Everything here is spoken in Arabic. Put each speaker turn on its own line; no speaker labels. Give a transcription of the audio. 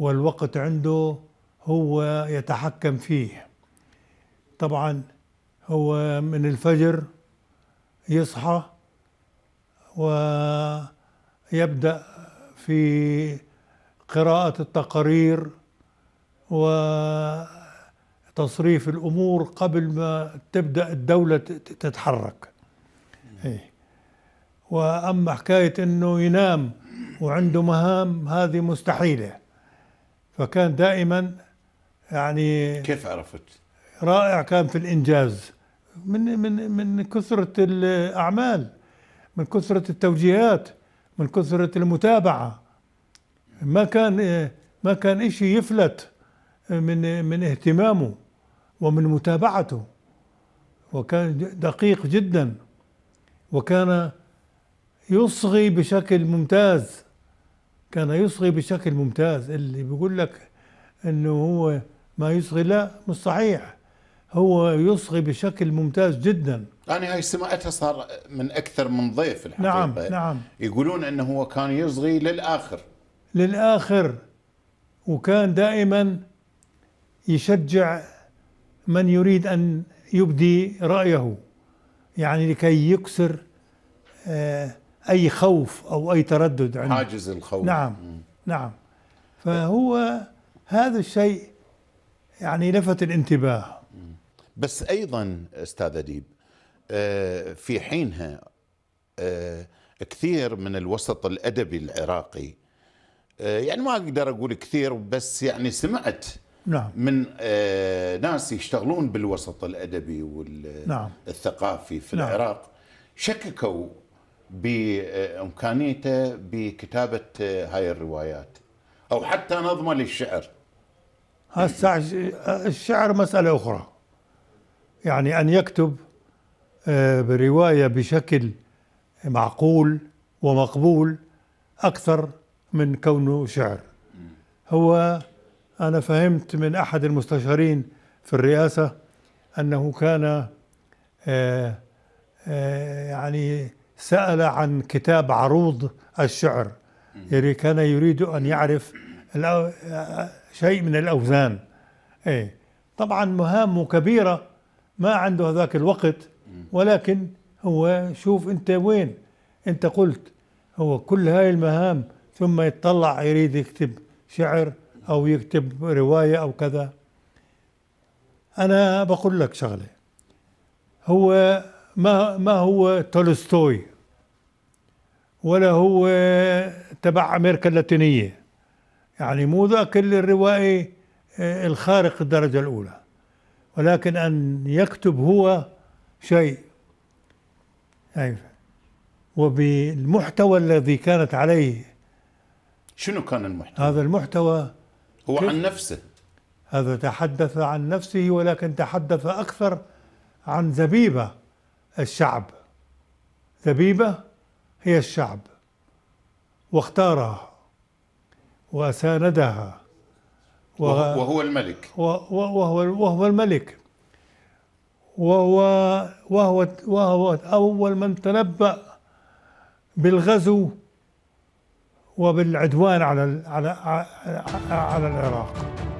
والوقت عنده هو يتحكم فيه طبعا هو من الفجر يصحى ويبدأ في قراءة التقارير وتصريف الأمور قبل ما تبدأ الدولة تتحرك إيه. وأما حكاية أنه ينام وعنده مهام هذه مستحيلة فكان دائما يعني كيف عرفت؟ رائع كان في الانجاز من من من كثره الاعمال من كثره التوجيهات من كثره المتابعه ما كان ما كان شيء يفلت من من اهتمامه ومن متابعته وكان دقيق جدا وكان يصغي بشكل ممتاز كان يصغي بشكل ممتاز اللي بيقول لك انه هو ما يصغي لا مش صحيح هو يصغي بشكل ممتاز جدا
يعني هاي سمعتها صار من اكثر من ضيف الحقيقه نعم نعم يقولون انه هو كان يصغي للاخر
للاخر وكان دائما يشجع من يريد ان يبدي رايه يعني لكي يكسر آه أي خوف أو أي تردد عنده حاجز الخوف نعم نعم فهو هذا الشيء يعني لفت الانتباه
بس أيضا أستاذ أديب آه، في حينها آه، كثير من الوسط الأدبي العراقي آه، يعني ما أقدر أقول كثير بس يعني سمعت نعم. من ناس يشتغلون بالوسط الأدبي والثقافي في نعم. العراق شككوا بامكانيته بكتابه آه، هاي الروايات او حتى نظمه للشعر
هسه الشعر مساله اخرى يعني ان يكتب آه، بروايه بشكل معقول ومقبول اكثر من كونه شعر هو انا فهمت من احد المستشارين في الرئاسه انه كان آه، يعني سأل عن كتاب عروض الشعر يعني كان يريد أن يعرف شيء من الأوزان إيه طبعا مهامه كبيرة ما عنده هذاك الوقت ولكن هو شوف أنت وين أنت قلت هو كل هاي المهام ثم يتطلع يريد يكتب شعر أو يكتب رواية أو كذا أنا بقول لك شغلة هو ما ما هو تولستوي ولا هو تبع أمريكا اللاتينية يعني مو ذاك الروائي آه، الخارق الدرجة الأولى ولكن أن يكتب هو شيء أيوة وبالمحتوى الذي كانت عليه
شنو كان المحتوى؟
هذا المحتوى
هو عن نفسه
هذا تحدث عن نفسه ولكن تحدث أكثر عن زبيبة الشعب زبيبة هي الشعب واختارها وساندها وهو الملك وهو وهو الملك وهو وهو وهو اول من تنبأ بالغزو وبالعدوان على على على العراق